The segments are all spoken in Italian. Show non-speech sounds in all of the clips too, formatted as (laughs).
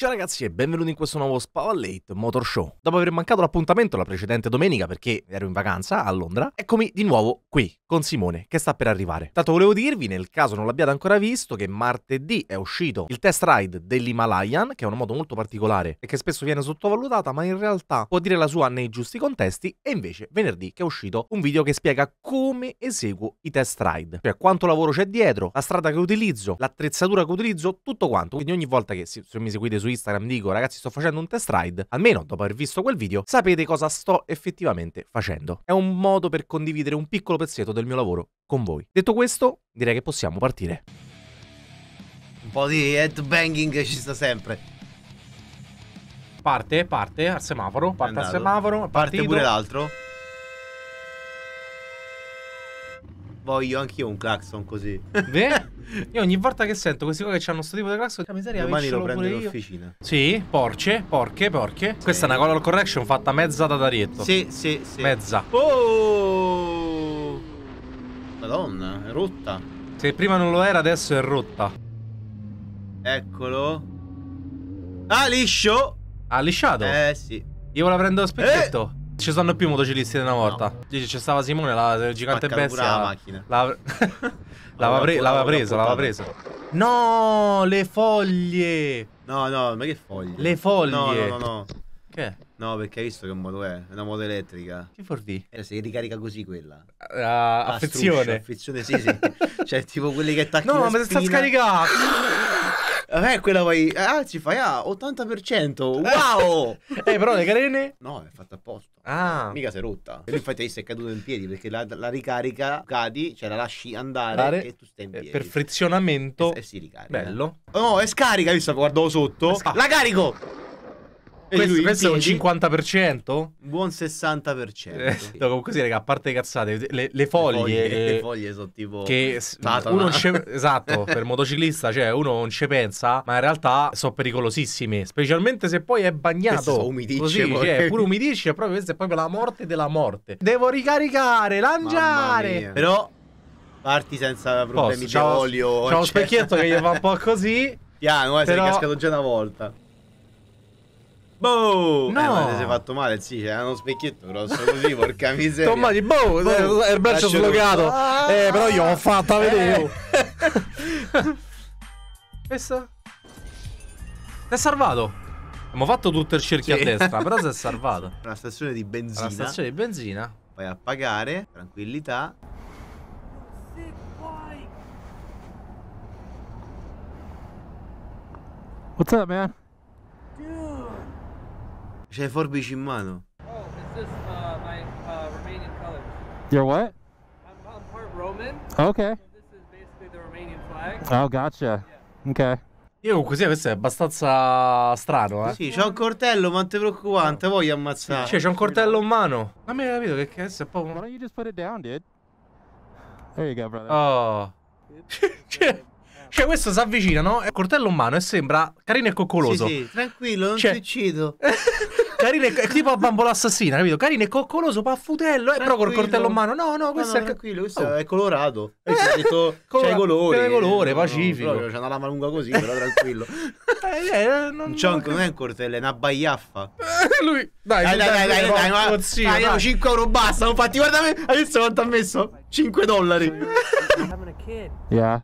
Ciao ragazzi e benvenuti in questo nuovo Spavalate Motor Show. Dopo aver mancato l'appuntamento la precedente domenica perché ero in vacanza a Londra, eccomi di nuovo qui con Simone che sta per arrivare. Tanto volevo dirvi, nel caso non l'abbiate ancora visto, che martedì è uscito il test ride dell'Himalayan, che è una moto molto particolare e che spesso viene sottovalutata, ma in realtà può dire la sua nei giusti contesti, e invece venerdì che è uscito un video che spiega come eseguo i test ride, cioè quanto lavoro c'è dietro, la strada che utilizzo, l'attrezzatura che utilizzo, tutto quanto. Quindi ogni volta che se mi seguite su Instagram dico ragazzi sto facendo un test ride, almeno dopo aver visto quel video sapete cosa sto effettivamente facendo. È un modo per condividere un piccolo pezzetto del mio lavoro con voi. Detto questo, direi che possiamo partire. Un po' di headbanging ci sta sempre. Parte, parte al semaforo, parte al semaforo, parte pure l'altro. Voglio anch'io un clacson così. Beh, (laughs) io ogni volta che sento questi qua che hanno questo tipo di clacson, la miseria, domani lo prendo in officina. Sì, porce, porche, porche. Sì. Questa è una color correction fatta mezza da Darietto. Sì, sì, sì. Mezza. Oh! Madonna, è rotta. Se prima non lo era, adesso è rotta. Eccolo. Ah, liscio! Ah, lisciato? Eh, sì. Io la prendo allo specchietto. Eh! Ci sono più motociclisti di una volta. No. Dice, c'è stava Simone, la gigante Spaccano bestia. la macchina. (laughs) L'aveva la pre la preso, l'aveva preso. No, le foglie. No, no, ma che foglie? Le foglie. No, no, no. no. Che? No, perché hai visto che moto è? È una moto elettrica. Che forti? Eh, si ricarica così quella. Uh, affezione. Struscio, affezione, sì, sì. (laughs) cioè, tipo quelli che attacchi No, ma si sta scaricando. Vabbè, (laughs) eh, quella poi. Ah, ci fai ah, 80%. Wow! eh, però le carene? No, è fatta apposta. Ah. Mica si è rotta. E lui infatti è caduto in piedi perché la, la ricarica, cadi, cioè la lasci andare Dare, e tu stai in eh, piedi. Per frizionamento. E, e si ricarica. Bello. oh, è scarica, io stavo guardavo sotto. Ah. La carico! Questo, questo è un 50%? Buon 60%. Eh, no, così, raga, a parte cazzate, le, le foglie. Le foglie, le eh, foglie sono tipo. Che uno ce, (laughs) esatto, per motociclista, cioè uno non ci pensa, ma in realtà sono pericolosissime. Specialmente se poi è bagnato. Umidisce. Così, poi. Cioè, pure umidisce, proprio questa è proprio la morte della morte. Devo ricaricare, lanciare. Però parti senza problemi Posso, di c'ho, olio. C'è cioè. uno specchietto che gli fa un po' così. (laughs) Piano, eh, sei cascato già una volta. Boh! No! Eh, ma ti fatto male, sì, c'era uno specchietto grosso così, porca (laughs) miseria. Tommati, boh! boh. Eh, è il braccio slogato. Ah, eh, però io l'ho fatta vedere. Eh. Si (laughs) è salvato. Abbiamo fatto tutto il cerchio sì. a destra, però si è (laughs) salvato. Una stazione di benzina. Una stazione di benzina. Vai a pagare, tranquillità. What's up, man? Dude. C'è le forbici in mano. Oh, it's just uh, my uh, Romanian colors. Your what? I'm, I'm part Roman. Okay. So this is basically the Romanian flag. Oh, gotcha. Yeah. Okay. Io così questo è abbastanza strano, eh. Sì, c'è un cortello, ma non ti preoccupare, non voglio ammazzare. Cioè, c'è un cortello in mano. Ma mi hai capito che cazzo è proprio... Why don't you just put it down, dude? There you go, brother. Oh. (laughs) cioè, cioè, questo si avvicina, no? È un cortello in mano e sembra carino e coccoloso. Sì, sì, tranquillo, non cioè... ti uccido. (laughs) Carino è, è tipo a bambola assassina, capito? Carino è coccoloso, paffutello, eh, però col coltello in mano. No, no, questo no, no, è tranquillo, questo oh. è colorato. Eh, è detto, (laughs) colora... c'è colori. C'è colore, pacifico. No, c'è una lama lunga così, però tranquillo. (laughs) Eh, eh, eh, non, c'è un, non è un coltello, è una baiaffa. Eh, lui dai, dai, dai, dai, dai, dai, dai, zio, dai, dai, 5 euro basta, non fatti, guarda me, adesso quanto ha messo? 5 dollari. (laughs) Yeah.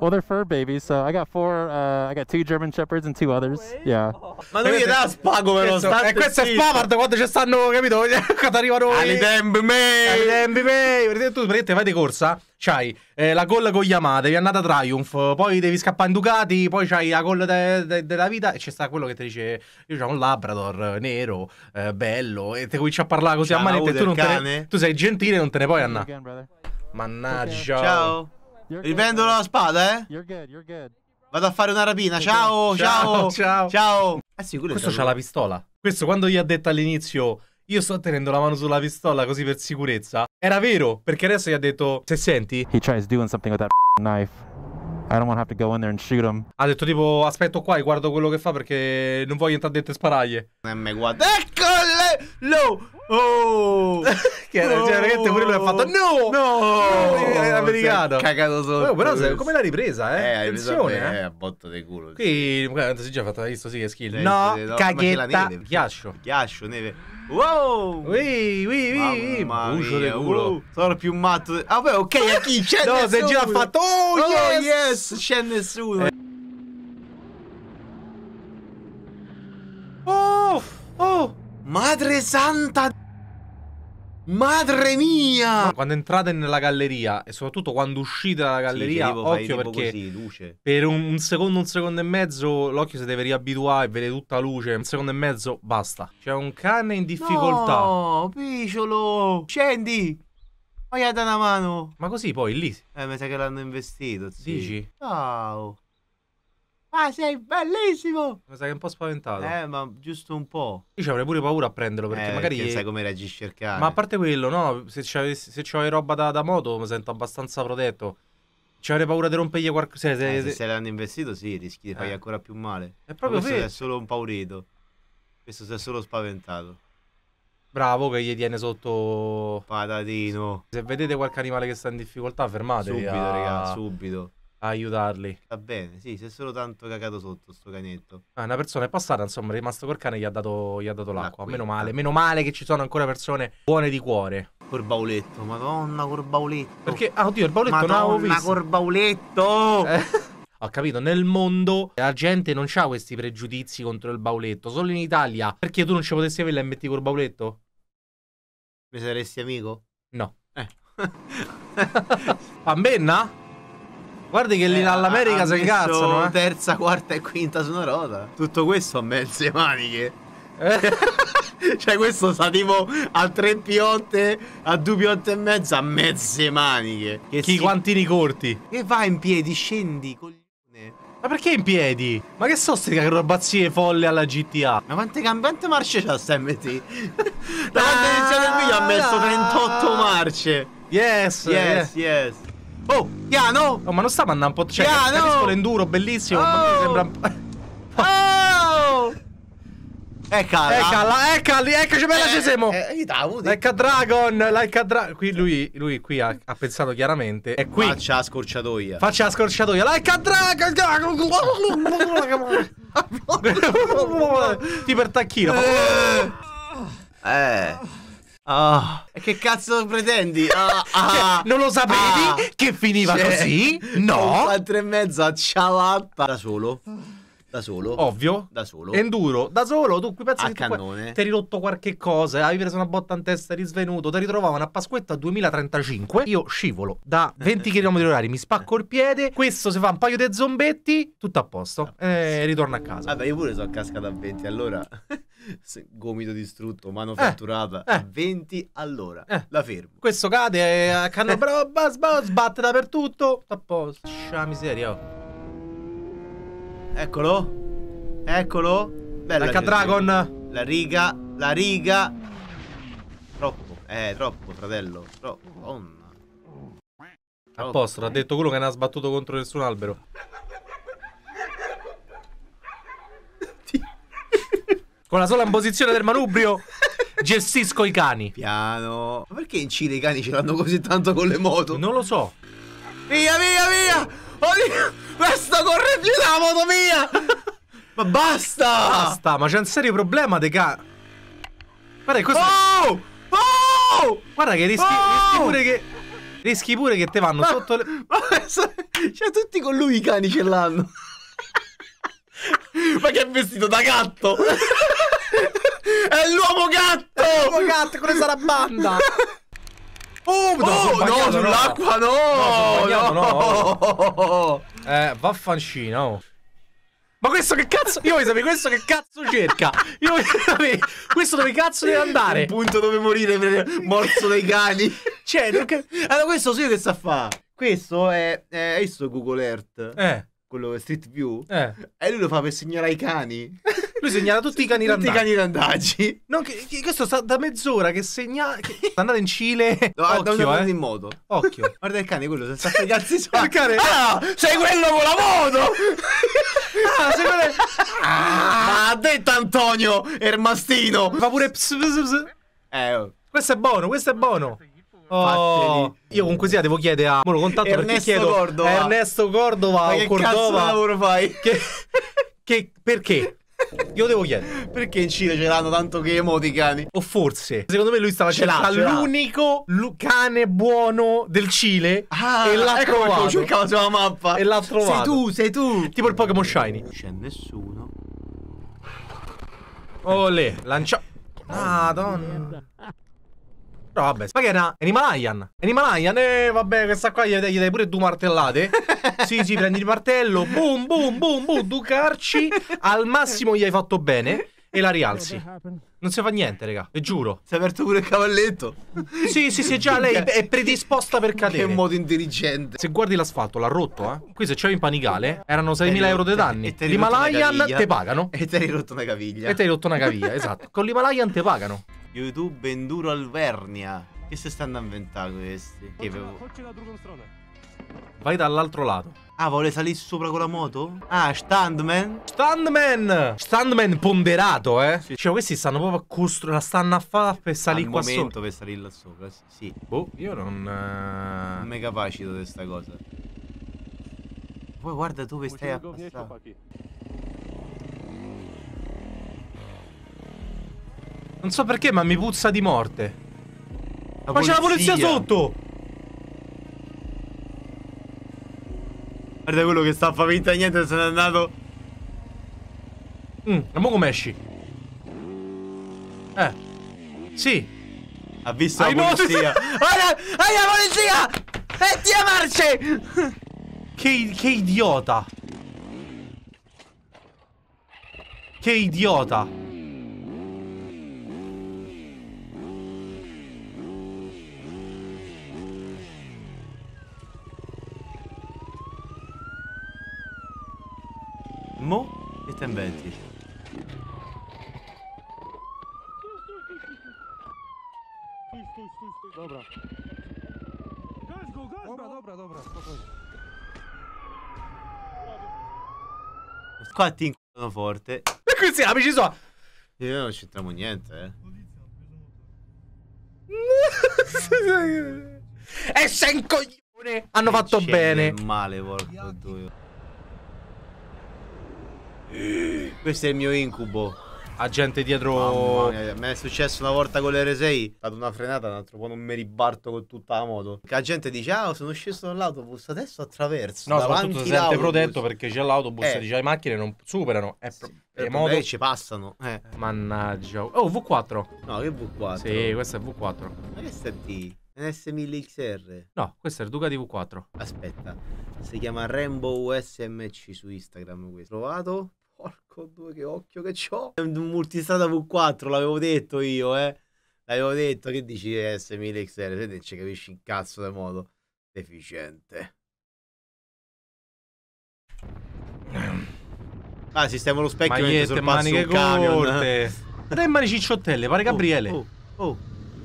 Well, they're fur babies, so I got four. Uh, I got two German Shepherds and two others. Yeah. Ma non gli da spago per lo stato. questo è Spavard quando ci stanno, capito? (laughs) quando arrivano. Ai tempi miei. Ai tempi miei. Vedete tu, praticamente fai di corsa. C'hai eh, la gol con Yamaha, devi andare a Triumph, poi devi scappare in Ducati, poi c'hai la gol della de, de vita e c'è sta quello che ti dice io ho un Labrador eh, nero, eh, bello, e ti cominci a parlare così Ciao, a manetta e tu, non cane. te ne, tu sei gentile e non te ne puoi andare. Mannaggia. Ciao. Riprendo la spada, eh? You're good, you're good. Vado a fare una rapina. Ciao, ciao, ciao. Ciao. ciao. Eh sì, Questo c'ha la pistola. Questo quando gli ha detto all'inizio io sto tenendo la mano sulla pistola così per sicurezza, era vero, perché adesso gli ha detto se senti He tries doing something with that (laughs) knife. I don't want to have to go in there and shoot him. Ha detto tipo aspetto qua e guardo quello che fa perché non voglio entrare dentro e sparaglie. M guarda. Ecco! Lo! Oh! (laughs) che era, cioè, veramente pure lui ha fatto no! No! no! Americano. Cagato sotto. Oh, però sei, come l'ha ripresa, eh? Eh, hai preso eh. eh? a botta di culo. Qui, guarda, si già fatto visto sì che skill. Eh, no, caghetta, caghetta. Ghiaccio. Ghiaccio, neve. Wow! Ui, ui, ui, Bucio del culo. Uh, sono più matto. Ah, beh, ok, a chi c'è? no, se gira ha fatto. Oh, oh yes! yes! C'è nessuno. Eh. Madre santa Madre mia! quando entrate nella galleria e soprattutto quando uscite dalla galleria, sì, tipo, occhio perché così, luce. per un, secondo, un secondo e mezzo l'occhio si deve riabituare e vede tutta luce. Un secondo e mezzo basta. C'è un cane in difficoltà. No, picciolo! Scendi! Poi da una mano. Ma così poi lì. Eh, mi sa che l'hanno investito. Sì. Dici? Ciao. Ah, sei bellissimo! Mi sa che è un po' spaventato. Eh, ma giusto un po'. Io ci avrei pure paura a prenderlo perché eh, magari. Perché sai come reagisci il cane. Ma a parte quello, no? Se ci avessi roba da, da, moto mi sento abbastanza protetto. Ci avrei paura di rompergli qualcosa. Eh, se, se, se l'hanno investito, sì, rischi di fargli eh. ancora più male. È proprio questo. Questo sei solo un paurito. Questo si è solo spaventato. Bravo che gli tiene sotto. Patatino. Se vedete qualche animale che sta in difficoltà, fermatevi. Subito, a... raga, subito a aiutarli. Va bene, sì, si è solo tanto cagato sotto sto canetto. Ah, una persona è passata, insomma, è rimasto col cane e gli ha dato, gli ha dato ah, l'acqua. Meno ah. male, meno male che ci sono ancora persone buone di cuore. bauletto, madonna, bauletto. Perché, ah, oddio, il bauletto madonna, non l'avevo visto. corbauletto! Eh? (laughs) Ho capito, nel mondo la gente non ha questi pregiudizi contro il bauletto, solo in Italia. Perché tu non ci potessi avere l'MT col bauletto? Mi saresti amico? No. Eh. (laughs) Pambenna? Guarda che eh, lì dall'America si incazzano. Eh? Terza, quarta e quinta sono rota. Tutto questo a mezze maniche. Eh. (laughs) cioè, questo sta tipo a tre piotte, a due piotte e mezza, a mezze maniche. Che Chi si... quantini corti. Che va in piedi, scendi, coglione. Ma perché in piedi? Ma che so ste acrobazie folle alla GTA? Ma quante, quante marce c'ha sta MT? (laughs) da quando è iniziato il video ha ah, messo 38 marce. Yes, yes, yes. yes. Oh, piano! Oh, ma non sta mandando un po'. Cioè, piano! l'enduro, bellissimo. Oh! Ma mi oh! sembra un Oh! Eccola! Eccola, eccoci, eccoci, bella ci eh, siamo! Eh, eh, like a dragon, like a dragon. Qui lui, lui qui ha, ha, pensato chiaramente. È qui. Faccia la scorciatoia. Faccia la scorciatoia. Like a dragon! (laughs) (laughs) Ti per tacchino. eh. Ah, che cazzo pretendi? Ah, ah, cioè, non lo sapevi ah, che finiva cioè, così? No. A tre e mezza, cialatta. Da solo. Da solo. Ovvio. Da solo. Enduro. Da solo. Tu qui pensi a che cannone. ti hai rotto qualche cosa. Avevi preso una botta in testa, eri svenuto. Ti ritrovavano a Pasquetta a 2035. Io scivolo da 20 (laughs) km orari. Mi spacco il piede. Questo si fa un paio di zombetti. Tutto a posto. eh, ritorno a casa. Vabbè, io pure sono cascato a 20. Allora. (laughs) gomito distrutto, mano fratturata, eh, 20 eh. all'ora. Eh. La fermo. Questo cade eh, a canna eh. sbatte dappertutto. A posto. miseria. Oh. Eccolo. Eccolo. Bella. Like Dragon. La riga, la riga. Troppo. Eh, troppo, fratello. Troppo. Onna. Troppo. A posto, l'ha detto quello che non ha sbattuto contro nessun albero. Con la sola imposizione del manubrio gestisco i cani. Piano. Ma perché in Cile i cani ce l'hanno così tanto con le moto? Non lo so. Via, via, via! Oddio, questo corre più la moto mia! ma basta! Basta, ma c'è un serio problema, dei cani. Guarda che questo... Oh! Oh! Guarda che rischi, oh! rischi pure che... Rischi pure che te vanno ma, sotto le... Ma, cioè, tutti con lui i cani ce l'hanno. Ma che è vestito da gatto! (laughs) È l'uomo gatto! È l'uomo gatto con la banda! Oh, oh no, oh, no, sull'acqua no! No, no. no. Eh, vaffancina, Ma questo che cazzo? Io voglio sapere questo che cazzo cerca. Io voglio sapere questo dove cazzo deve andare. Un punto dove morire per morso dai cani. Cioè, non cap- allora questo so io che sa fa. Questo è, è questo Google Earth. Eh quello Street View, eh. e lui lo fa per segnalare i cani. (laughs) Lui segnala tutti i cani randaggi. Tutti i cani randaggi. Non, che, che, questo sta da mezz'ora che segnala. Che... Andate in Cile. No, Occhio, eh. in moto. Occhio. (laughs) Guarda il cane, quello si sta cazzi su. (laughs) Ah, sei quello con la moto. ah, sei quello. ah, ha detto Antonio Ermastino. Fa pure. Ps, ps, ps. Eh, oh. Questo è buono, questo è buono. Oh, io con curiosità devo chiedere a. Moro contatto Ernesto perché chiedo Cordova. Ernesto Cordova Ma o che Cordova. Che lavoro fai? Che, che, perché? Io devo chiedere. Perché in Cile ce l'hanno tanto che emoticani? O forse, secondo me lui stava ce cercando l'unico cane buono del Cile ah, e l'ha ecco trovato. cercava sulla mappa. E l'ha trovato. Sei tu, sei tu. Tipo il Pokémon Shiny. Non c'è nessuno. Olè, lancia... Ah, madonna. No, vabbè, ma che era Animalian. Animalian, eh, vabbè, questa qua gli dai, gli dai pure due martellate. (laughs) sì, sì, prendi il martello, boom, boom, boom, boom, due carci. Al massimo gli hai fatto bene e la rialzi. Non si fa niente, raga, vi giuro. Si è aperto pure il cavalletto. Sì, sì, sì, già lei è predisposta per cadere. Che modo intelligente. Se guardi l'asfalto, l'ha rotto, eh. Qui se c'è in panicale, erano 6.000 euro di danni. L'Himalayan te pagano. E te hai rotto una caviglia. E te hai rotto una caviglia, esatto. Con l'Himalayan te pagano. YouTube Enduro Alvernia. Che se stanno a inventare questi? Che avevo... Vai dall'altro lato. Ah, vuole salire sopra con la moto? Ah, standman? Standman! Standman ponderato, eh? Sì. Cioè, questi stanno proprio a costruire, la stanno a fare per salire qua sopra. Al momento per salire là sopra, sì. Boh, io non... Eh, non mi capacito di questa cosa. Poi guarda dove stai a passare. Non so perché, ma mi puzza di morte. La ma c'è la polizia sotto! Guarda quello che sta a far finta niente, se n'è andato. Mm, e mo come esci? Eh. Sì. Ha visto Hai la polizia. (laughs) Guarda, hai la polizia! E ti marce! che, che idiota! Che idiota! stój, stój, stój. Dobra. Gaz go, gaz Dobra, go. dobra, dobra, spokojnie. Qua ti forte. E qui siamo, amici sono. Io non c'entriamo niente. e sei un coglione! Hanno fatto bene. Male, porco dio. Questo è il mio incubo ha gente dietro. Mia, a me è successo una volta con l'R6, dato una frenata, un altro po' non mi ribarto con tutta la moto. Che la gente dice: Ah, sono sceso dall'autobus, adesso attraverso. No, soprattutto si sente protetto perché c'è l'autobus, eh. dice le macchine non superano. È eh, pro- sì. Le moto... ci passano. Eh. Mannaggia. Oh, V4. No, che V4? Sì, questo è V4. Ma che senti? NS1000XR? No, questo è il Ducati V4. Aspetta, si chiama Rainbow SMC su Instagram questo. Trovato. Porco due, che occhio che c'ho. È un multistrada V4, l'avevo detto io, eh. L'avevo detto, che dici S1000XR? Non ci capisci in cazzo da modo. Deficiente. Ah, sistema lo specchio Magliette, sul maniche corte. Tre mani cicciottelle, pare oh, Gabriele. Oh, oh, oh.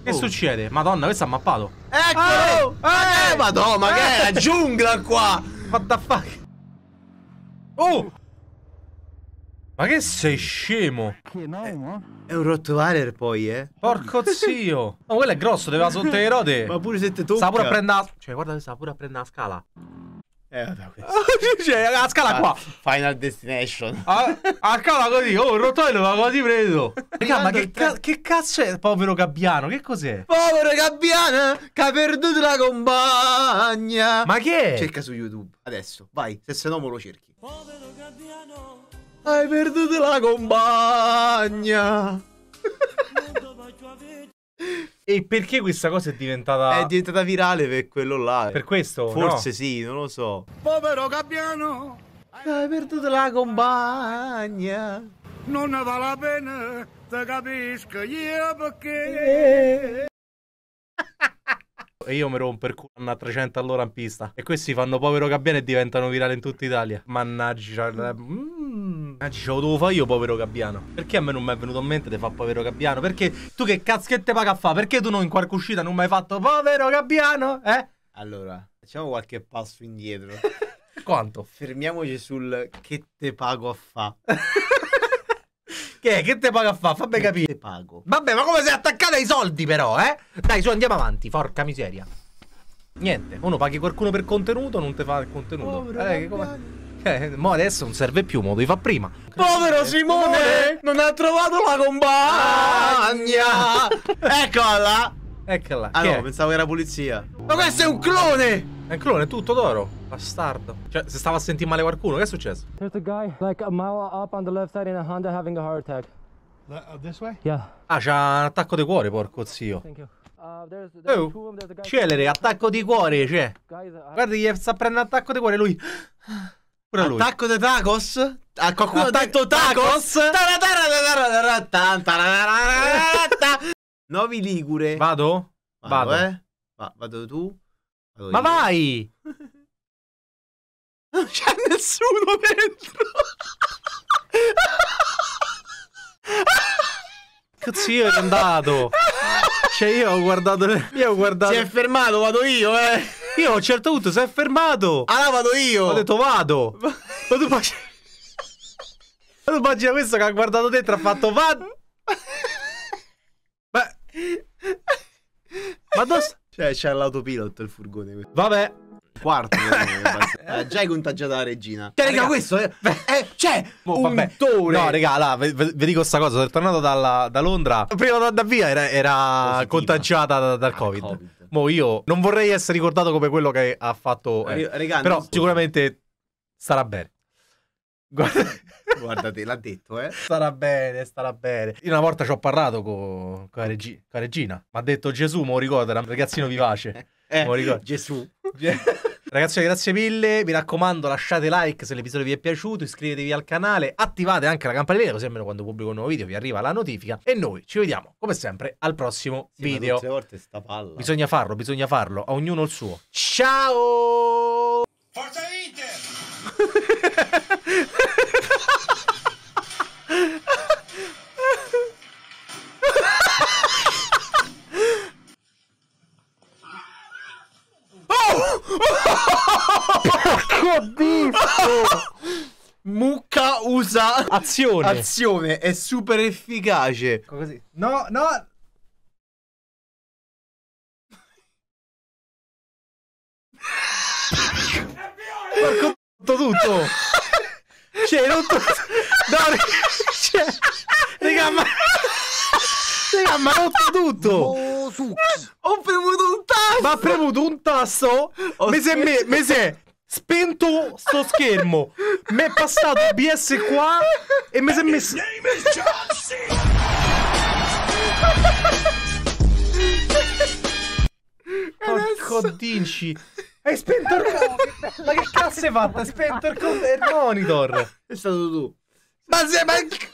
Che succede? Madonna, questo ha mappato. Ecco! Eh, oh! eh, eh, madonna, ma che è la eh! giungla qua? What the fuck? Oh! Ma che sei scemo? Che no, è, eh, è un Rottweiler poi, eh. Porco zio. Ma no, quello è grosso, deve sotto le rode. Ma pure se te tocca. Sta pure a prendere... la... Cioè, guarda, sta pure a prendere la scala. Eh, vabbè, questo. (laughs) cioè, la scala qua. Ah, Final Destination. Ah, a, scala così, oh, il rotoio ma cosa ti preso? Raga, ma che, ca che, cazzo è? Povero gabbiano, che cos'è? Povero gabbiano che ha perduto la compagna. Ma che è? Cerca su YouTube, adesso, vai, se se no me lo cerchi. Povero gabbiano. Hai perduto la compagna. E perché questa cosa è diventata... È diventata virale per quello là. Per questo? Forse no. sì, non lo so. Povero Gabbiano! Hai perduto la compagna. Non ne vale la pena, te capisco io perché... (laughs) E io mi rompo il culo a 300 all'ora in pista. E questi fanno povero Gabbiano e diventano virali in tutta Italia. Mannaggia. Cioè, mm. Ah, ci dovevo fare io, povero Gabbiano. Perché a me non mi è venuto in mente di fare povero Gabbiano? Perché tu che cazzo che te paga a fa? Perché tu non in qualche uscita non mi hai fatto povero Gabbiano? Eh? Allora, facciamo qualche passo indietro. (laughs) Quanto? Fermiamoci sul che te pago a fa. (laughs) che è? Che te pago a fa? Fammi che capire. Te pago. Vabbè, ma come sei attaccata ai soldi però, eh? Dai, su, andiamo avanti, porca miseria. Niente, uno paghi qualcuno per contenuto, non te fa il contenuto. Povero eh, che come... Eh, mo adesso non serve più, mo devi fa prima. Povero eh, Simone! Non ha trovato la compagna! Eccola! Eccola. Ah che no, è? pensavo era polizia. Ma questo è un clone! È un clone, è tutto d'oro. Bastardo. Cioè, se stava a sentire male qualcuno, che è successo? There's a guy like a mile up on the left side in a Honda having a heart attack. Uh, this way? Yeah. Ah, c'ha un attacco di cuore, porco zio. Thank you. Uh, there's, there's oh, celere, attacco di cuore, cioè. Uh, Guarda, gli sta prendendo attacco di cuore lui. Pure lui. Attacco dei tacos? A ah, qualcuno ha detto tacos? Novi Ligure. Vado? Vado. Vado, eh? Va, vado tu? Vado Ma io. vai! (laughs) Non c'è nessuno dentro! (laughs) Cazzo, io ero andato! (laughs) Cioè, io ho guardato. Io ho guardato. Si è fermato, vado io, eh! Io a un certo punto si è fermato. Ah, vado io. Ho detto vado. (laughs) Ma, tu immagina... ma tu immagina questo che ha guardato dentro ha fatto vado. Ma... Ma dos... Cioè, c'è l'autopilot il furgone. Vabbè. Quarto. (laughs) Eh, eh, già hai contagiato la regina. Cioè, raga, questo è... è cioè, oh, un vabbè. Tore. No, raga, là, vi, vi dico sta cosa. Sono tornato dalla, da Londra. Prima di andare via era, era contagiata da, dal ah, COVID. COVID. Mo io non vorrei essere ricordato come quello che ha fatto... Eh. Regà, però so. sicuramente sarà bene. Guarda... (laughs) Guardate, l'ha detto, eh. Starà bene, starà bene. Io una volta ci ho parlato con, con, la, regi... con la regina. Mi ha detto Gesù, mo ricorda, era un ragazzino vivace. (laughs) eh, mo ricorda. Gesù. Gesù. (laughs) Ragazzi, grazie mille. Mi raccomando, lasciate like se l'episodio vi è piaciuto. Iscrivetevi al canale, attivate anche la campanella, così almeno quando pubblico un nuovo video vi arriva la notifica. E noi ci vediamo, come sempre, al prossimo sì, video. Tutte volte sta palla. Bisogna farlo, bisogna farlo. A ognuno il suo. Ciao! Forza Inter! (laughs) disco! (laughs) Mucca usa azione. Azione è super efficace. Ecco così. No, no. Porco tutto. Cioè, hai rotto. No, (laughs) c'è. Cioè, raga, ma Raga, ma ha rotto tutto. Oh, ho premuto un tasto. Ma ha premuto un tasto. Mese e me, mese spento sto schermo. mi è passato BS qua e mi si è messo. Porco dinci. Hai spento il Ma che cazzo hai fatto? Hai spento il monitor. È stato tu. Ma, se, ma